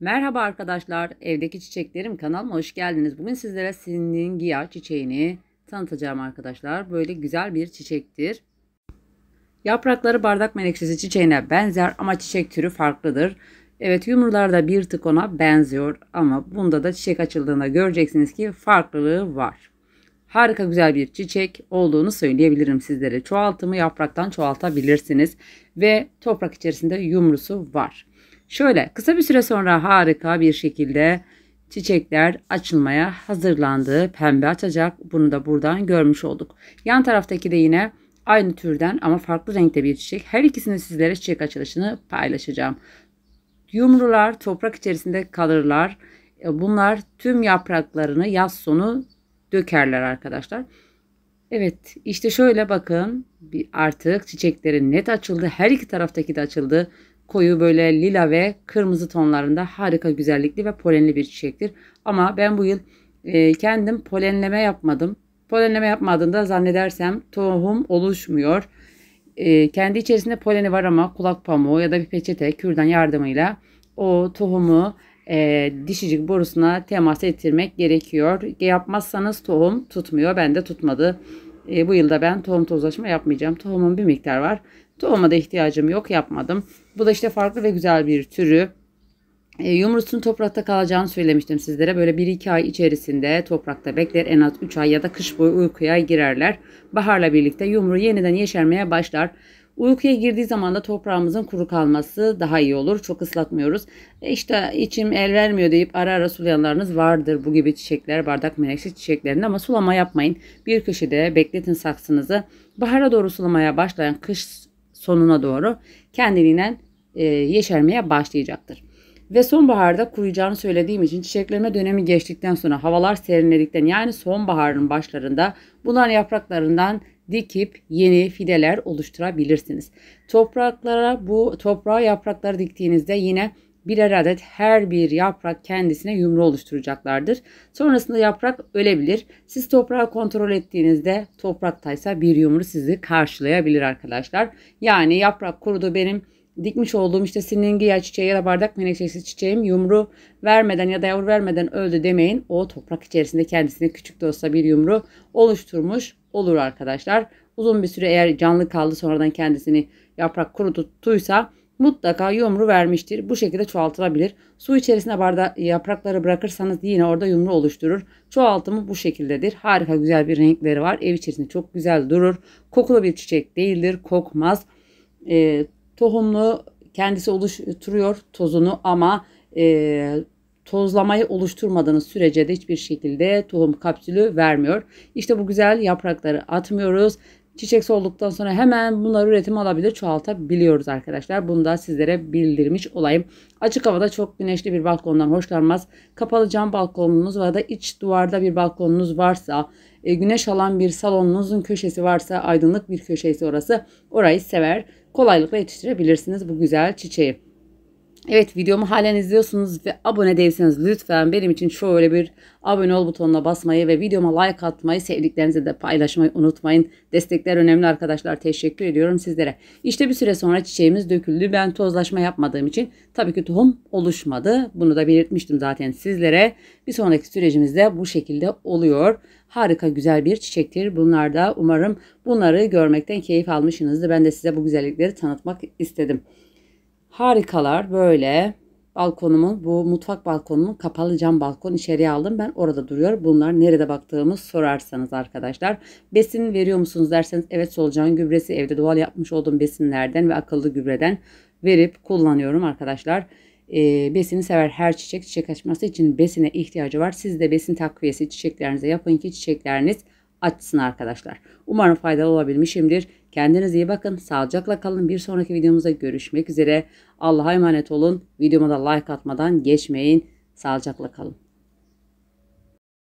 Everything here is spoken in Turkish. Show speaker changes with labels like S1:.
S1: Merhaba arkadaşlar, evdeki çiçeklerim kanalıma hoş geldiniz. Bugün sizlere siningia çiçeğini tanıtacağım arkadaşlar. Böyle güzel bir çiçektir. Yaprakları bardak melekçesi çiçeğine benzer ama çiçek türü farklıdır. Evet yumrularda bir tık ona benziyor ama bunda da çiçek açıldığında göreceksiniz ki farklılığı var. Harika güzel bir çiçek olduğunu söyleyebilirim sizlere. Çoğaltımı yapraktan çoğaltabilirsiniz ve toprak içerisinde yumrusu var. Şöyle kısa bir süre sonra harika bir şekilde çiçekler açılmaya hazırlandı. Pembe açacak. Bunu da buradan görmüş olduk. Yan taraftaki de yine aynı türden ama farklı renkte bir çiçek. Her ikisini sizlere çiçek açılışını paylaşacağım. Yumrular toprak içerisinde kalırlar. E, bunlar tüm yapraklarını yaz sonu dökerler arkadaşlar. Evet işte şöyle bakın artık çiçeklerin net açıldı. Her iki taraftaki de açıldı koyu böyle lila ve kırmızı tonlarında harika güzellikli ve polenli bir çiçektir. Ama ben bu yıl e, kendim polenleme yapmadım. Polenleme yapmadığında zannedersem tohum oluşmuyor. E, kendi içerisinde poleni var ama kulak pamuğu ya da bir peçete kürdan yardımıyla o tohumu e, dişicik borusuna temas ettirmek gerekiyor. Yapmazsanız tohum tutmuyor. Ben de tutmadı. E, bu yılda ben tohum tozlaşma yapmayacağım. Tohumun bir miktar var. Tohuma da ihtiyacım yok yapmadım. Bu da işte farklı ve güzel bir türü. E, yumrusun toprakta kalacağını söylemiştim sizlere. Böyle 1-2 ay içerisinde toprakta bekler. En az 3 ay ya da kış boyu uykuya girerler. Baharla birlikte yumru yeniden yeşermeye başlar. Uykuya girdiği zaman da toprağımızın kuru kalması daha iyi olur. Çok ıslatmıyoruz. E işte içim el vermiyor deyip ara ara sulayanlarınız vardır. Bu gibi çiçekler, bardak menekşe çiçeklerinde ama sulama yapmayın. Bir köşede bekletin saksınızı. Bahara doğru sulamaya başlayan kış sonuna doğru kendiliğinden e, yeşermeye başlayacaktır. Ve sonbaharda kuruyacağını söylediğim için çiçekleme dönemi geçtikten sonra havalar serinledikten yani sonbaharın başlarında bunlar yapraklarından dikip yeni fideler oluşturabilirsiniz. Topraklara bu toprağa yaprakları diktiğinizde yine birer adet her bir yaprak kendisine yumru oluşturacaklardır. Sonrasında yaprak ölebilir. Siz toprağı kontrol ettiğinizde topraktaysa bir yumru sizi karşılayabilir arkadaşlar. Yani yaprak kurudu benim dikmiş olduğum işte siningi ya çiçeği ya da bardak menekşesi çiçeğim yumru vermeden ya da yavru vermeden öldü demeyin. O toprak içerisinde kendisine küçük de olsa bir yumru oluşturmuş olur arkadaşlar. Uzun bir süre eğer canlı kaldı sonradan kendisini yaprak kurutuysa mutlaka yumru vermiştir. Bu şekilde çoğaltılabilir. Su içerisine barda e, yaprakları bırakırsanız yine orada yumru oluşturur. Çoğaltımı bu şekildedir. Harika güzel bir renkleri var. Ev içerisinde çok güzel durur. Kokulu bir çiçek değildir. Kokmaz. E, tohumlu kendisi oluşturuyor tozunu ama e, tozlamayı oluşturmadığınız sürece de hiçbir şekilde tohum kapsülü vermiyor. İşte bu güzel yaprakları atmıyoruz Çiçek solduktan sonra hemen bunları üretim alabilir, çoğaltabiliyoruz arkadaşlar. Bunu da sizlere bildirmiş olayım. Açık havada çok güneşli bir balkondan hoşlanmaz. Kapalı cam balkonunuz veya da iç duvarda bir balkonunuz varsa, e, güneş alan bir salonunuzun köşesi varsa, aydınlık bir köşesi orası, orayı sever. Kolaylıkla yetiştirebilirsiniz bu güzel çiçeği. Evet videomu halen izliyorsunuz ve abone değilseniz lütfen benim için şöyle bir abone ol butonuna basmayı ve videoma like atmayı, sevdiklerinize de paylaşmayı unutmayın. Destekler önemli arkadaşlar. Teşekkür ediyorum sizlere. İşte bir süre sonra çiçeğimiz döküldü. Ben tozlaşma yapmadığım için tabii ki tohum oluşmadı. Bunu da belirtmiştim zaten sizlere. Bir sonraki sürecimizde bu şekilde oluyor. Harika güzel bir çiçektir. Bunlar da umarım bunları görmekten keyif almışsınızdır. Ben de size bu güzellikleri tanıtmak istedim. Harikalar böyle balkonumu bu mutfak balkonumu kapalı cam balkon içeriye aldım. Ben orada duruyor. Bunlar nerede baktığımı sorarsanız arkadaşlar. Besin veriyor musunuz derseniz evet solucan gübresi evde doğal yapmış olduğum besinlerden ve akıllı gübreden verip kullanıyorum arkadaşlar. E, besini sever her çiçek çiçek açması için besine ihtiyacı var. Siz de besin takviyesi çiçeklerinize yapın ki çiçekleriniz açsın arkadaşlar. Umarım faydalı olabilmişimdir. Kendinize iyi bakın. Sağlıcakla kalın. Bir sonraki videomuzda görüşmek üzere. Allah'a emanet olun. Videoma da like atmadan geçmeyin. Sağlıcakla kalın.